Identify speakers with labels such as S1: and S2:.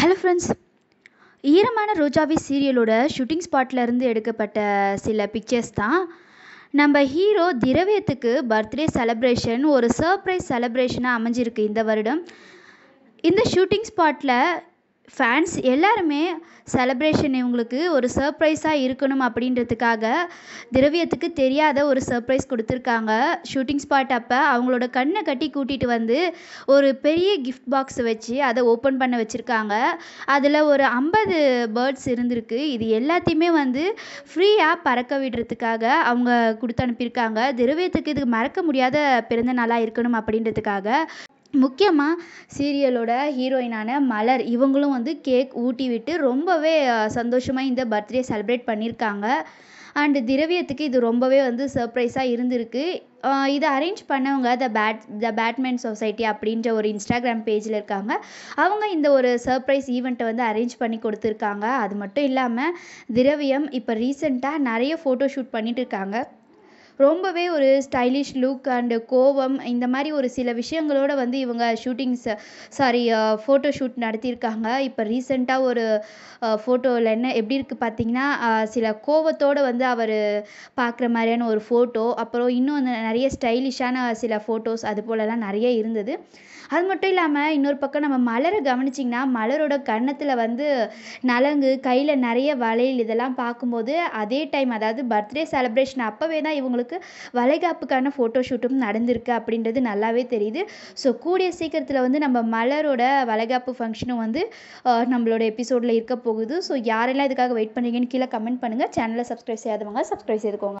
S1: hello friends ஈரமான ரோஜாவி சீரியலோட shooting ஸ்பாட்லேருந்து எடுக்கப்பட்ட சில பிக்சர்ஸ் தான் நம்ம ஹீரோ திரவியத்துக்கு பர்த்டே செலப்ரேஷன் ஒரு சர்ப்ரைஸ் செலப்ரேஷனாக அமைஞ்சிருக்கு இந்த வருடம் இந்த ஷூட்டிங் ஸ்பாட்டில் ஃபேன்ஸ் எல்லாருமே செலப்ரேஷன் இவங்களுக்கு ஒரு சர்ப்ரைஸாக இருக்கணும் அப்படின்றதுக்காக திரவியத்துக்கு தெரியாத ஒரு சர்ப்ரைஸ் கொடுத்துருக்காங்க ஷூட்டிங் ஸ்பாட் அப்போ அவங்களோட கண்ணை கட்டி கூட்டிகிட்டு வந்து ஒரு பெரிய கிஃப்ட் பாக்ஸ் வச்சு அதை ஓப்பன் பண்ண வச்சுருக்காங்க அதில் ஒரு ஐம்பது பேர்ட்ஸ் இருந்திருக்கு இது எல்லாத்தையுமே வந்து ஃப்ரீயாக பறக்க விடுறதுக்காக அவங்க கொடுத்து அனுப்பியிருக்காங்க திரவியத்துக்கு இது மறக்க முடியாத பிறந்த நாளாக இருக்கணும் அப்படின்றதுக்காக முக்கியமாக சீரியலோட ஹீரோயினான மலர் இவங்களும் வந்து கேக் ஊட்டி விட்டு ரொம்பவே சந்தோஷமாக இந்த பர்த்டே செலிப்ரேட் பண்ணியிருக்காங்க அண்டு திரவியத்துக்கு இது ரொம்பவே வந்து சர்ப்ரைஸாக இருந்திருக்கு இதை அரேஞ்ச் பண்ணவங்க the bat the Batman society அப்படின்ற ஒரு இன்ஸ்டாகிராம் பேஜில் இருக்காங்க அவங்க இந்த ஒரு சர்ப்ரைஸ் ஈவெண்ட்டை வந்து அரேஞ்ச் பண்ணி கொடுத்துருக்காங்க அது மட்டும் இல்லாமல் திரவியம் இப்போ ரீசெண்டாக நிறைய ஃபோட்டோ ஷூட் பண்ணிகிட்டு இருக்காங்க ரொம்பவே ஒரு ஸ்டைலிஷ் லுக் அண்டு கோவம் இந்த மாதிரி ஒரு சில விஷயங்களோட வந்து இவங்க ஷூட்டிங்ஸ் சாரி ஃபோட்டோ ஷூட் நடத்தியிருக்காங்க இப்போ ரீசெண்டாக ஒரு ஃபோட்டோவில் என்ன எப்படி இருக்குது பார்த்தீங்கன்னா சில கோவத்தோடு வந்து அவர் பார்க்குற மாதிரியான ஒரு ஃபோட்டோ அப்புறம் இன்னும் நிறைய ஸ்டைலிஷான சில ஃபோட்டோஸ் அது போலலாம் நிறைய இருந்தது அது மட்டும் இல்லாமல் இன்னொரு பக்கம் நம்ம மலரை கவனிச்சிங்கன்னா மலரோட கன்னத்தில் வந்து நலங்கு கையில் நிறைய வளையல் இதெல்லாம் பார்க்கும்போது அதே டைம் அதாவது பர்த்டே செலப்ரேஷன் அப்போவே தான் இவங்களுக்கு அளவுக்கு வளைகாப்புக்கான ஃபோட்டோ ஷூட்டும் நடந்திருக்கு அப்படின்றது நல்லாவே தெரியுது ஸோ கூடிய சீக்கிரத்தில் வந்து நம்ம மலரோட வளைகாப்பு ஃபங்க்ஷனும் வந்து நம்மளோட எபிசோடில் இருக்க போகுது ஸோ யாரெல்லாம் இதுக்காக வெயிட் பண்ணுறீங்கன்னு கீழே கமெண்ட் பண்ணுங்கள் சேனலை சப்ஸ்கிரைப் செய்யாதவங்க சப்ஸ்கிரைப் செய்துக்கோங்க